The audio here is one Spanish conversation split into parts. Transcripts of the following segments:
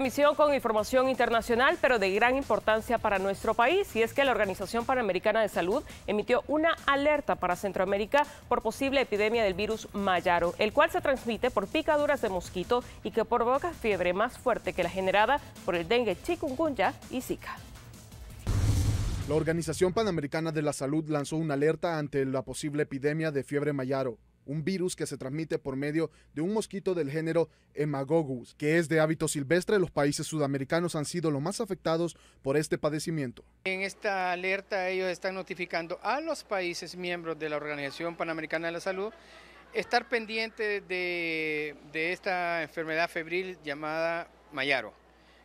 emisión con información internacional, pero de gran importancia para nuestro país, y es que la Organización Panamericana de Salud emitió una alerta para Centroamérica por posible epidemia del virus Mayaro, el cual se transmite por picaduras de mosquito y que provoca fiebre más fuerte que la generada por el dengue, chikungunya y Zika. La Organización Panamericana de la Salud lanzó una alerta ante la posible epidemia de fiebre Mayaro, un virus que se transmite por medio de un mosquito del género Hemagogus, que es de hábito silvestre. Los países sudamericanos han sido los más afectados por este padecimiento. En esta alerta ellos están notificando a los países miembros de la Organización Panamericana de la Salud estar pendientes de, de esta enfermedad febril llamada Mayaro.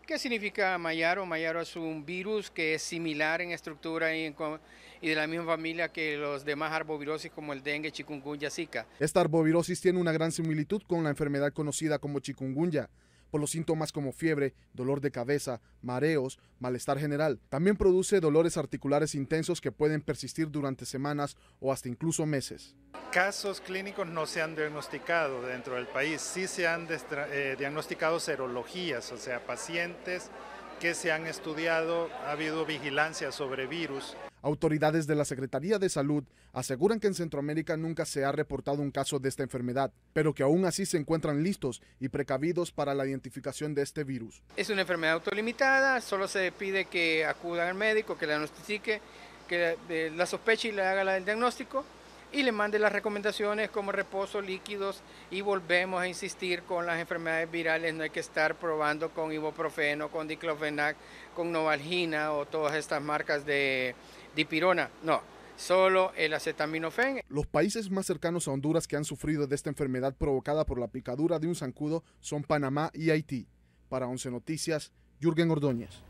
¿Qué significa Mayaro? Mayaro es un virus que es similar en estructura y, de la misma familia que los demás arbovirosis como el dengue, chikungunya, zika. Esta arbovirosis tiene una gran similitud con la enfermedad conocida como chikungunya, por los síntomas como fiebre, dolor de cabeza, mareos, malestar general. También produce dolores articulares intensos que pueden persistir durante semanas o hasta incluso meses. Casos clínicos no se han diagnosticado dentro del país, sí se han eh, diagnosticado serologías, o sea, pacientes que se han estudiado, ha habido vigilancia sobre virus. Autoridades de la Secretaría de Salud aseguran que en Centroamérica nunca se ha reportado un caso de esta enfermedad, pero que aún así se encuentran listos y precavidos para la identificación de este virus. Es una enfermedad autolimitada, solo se pide que acudan al médico, que la diagnostique, que eh, la sospeche y le haga el diagnóstico y le mande las recomendaciones como reposo, líquidos y volvemos a insistir con las enfermedades virales, no hay que estar probando con ibuprofeno, con diclofenac, con novalgina o todas estas marcas de dipirona, no, solo el acetaminofén. Los países más cercanos a Honduras que han sufrido de esta enfermedad provocada por la picadura de un zancudo son Panamá y Haití. Para 11 Noticias, Jürgen Ordóñez.